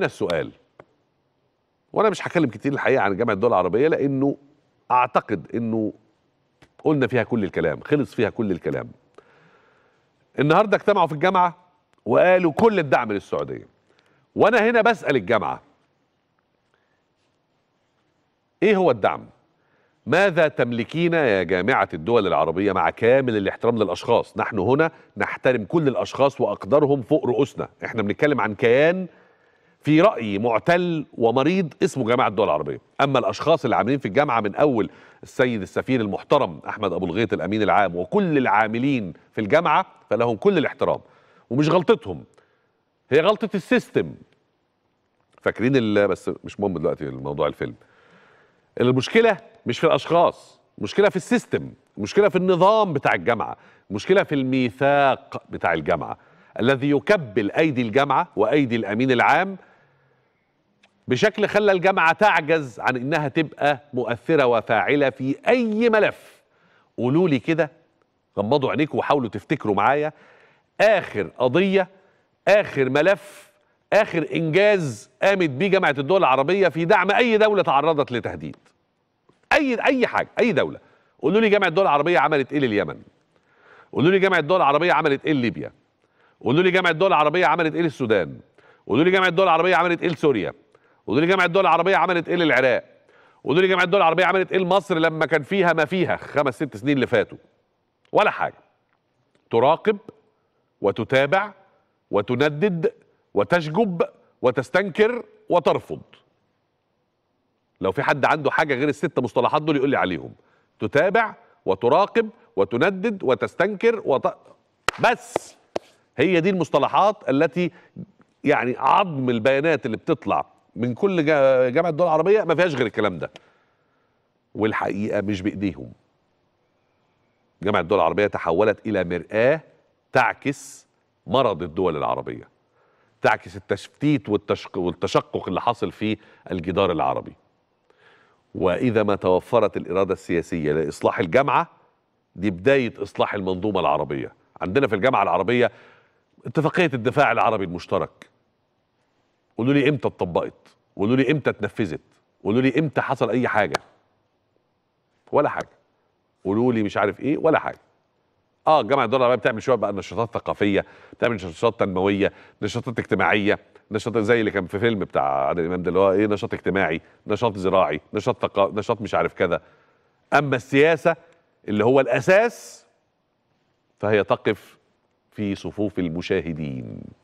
هنا السؤال وانا مش هكلم كتير الحقيقه عن جامعه الدول العربيه لانه اعتقد انه قلنا فيها كل الكلام خلص فيها كل الكلام النهارده اجتمعوا في الجامعه وقالوا كل الدعم للسعوديه وانا هنا بسال الجامعه ايه هو الدعم ماذا تملكين يا جامعة الدول العربية مع كامل الاحترام للأشخاص نحن هنا نحترم كل الأشخاص وأقدرهم فوق رؤوسنا احنا بنتكلم عن كيان في رايي معتل ومريض اسمه جامعه الدول العربيه اما الاشخاص اللي عاملين في الجامعه من اول السيد السفير المحترم احمد ابو الغيط الامين العام وكل العاملين في الجامعه فلهم كل الاحترام ومش غلطتهم هي غلطه السيستم فاكرين بس مش مهم دلوقتي الموضوع الفيلم المشكله مش في الاشخاص المشكله في السيستم المشكله في النظام بتاع الجامعه المشكله في الميثاق بتاع الجامعه الذي يكبل ايدي الجامعه وايدي الامين العام بشكل خلى الجامعة تعجز عن إنها تبقى مؤثرة وفاعلة في أي ملف قولوا لي كده غمضوا عينيكم وحاولوا تفتكروا معايا آخر قضية آخر ملف آخر إنجاز قامت بيه جامعة الدول العربية في دعم أي دولة تعرضت لتهديد أي أي حاجة أي دولة قولوا لي جامعة الدول العربية عملت إيه لليمن قولوا لي جامعة الدول العربية عملت إيه لليبيا قولوا لي جامعة الدول العربية عملت إيه للسودان قولوا لي جامعة الدول العربية عملت إيه لسوريا ودول جامعه الدول العربيه عملت ايه للعراق ودول جامعه الدول العربيه عملت ايه لمصر لما كان فيها ما فيها خمس ست سنين اللي فاتوا ولا حاجه تراقب وتتابع وتندد وتشجب وتستنكر وترفض لو في حد عنده حاجه غير الست مصطلحات دول يقول لي عليهم تتابع وتراقب وتندد وتستنكر وت... بس هي دي المصطلحات التي يعني عظم البيانات اللي بتطلع من كل جامعه الدول العربيه ما فيهاش غير الكلام ده والحقيقه مش بايديهم جامعه الدول العربيه تحولت الى مراه تعكس مرض الدول العربيه تعكس التشتيت والتشق والتشقق اللي حاصل في الجدار العربي واذا ما توفرت الاراده السياسيه لاصلاح الجامعه دي بدايه اصلاح المنظومه العربيه عندنا في الجامعه العربيه اتفاقيه الدفاع العربي المشترك قولوا لي امتى اتطبقت قولوا لي امتى اتنفذت قولوا لي امتى حصل اي حاجه ولا حاجه قولوا لي مش عارف ايه ولا حاجه اه الجامعه الدول العربيه بتعمل شويه بقى نشاطات ثقافيه بتعمل نشاطات تنمويه نشاطات اجتماعيه نشاط زي اللي كان في فيلم بتاع عادل امام ده اللي هو ايه نشاط اجتماعي نشاط زراعي نشاط ثقا نشاط مش عارف كذا اما السياسه اللي هو الاساس فهي تقف في صفوف المشاهدين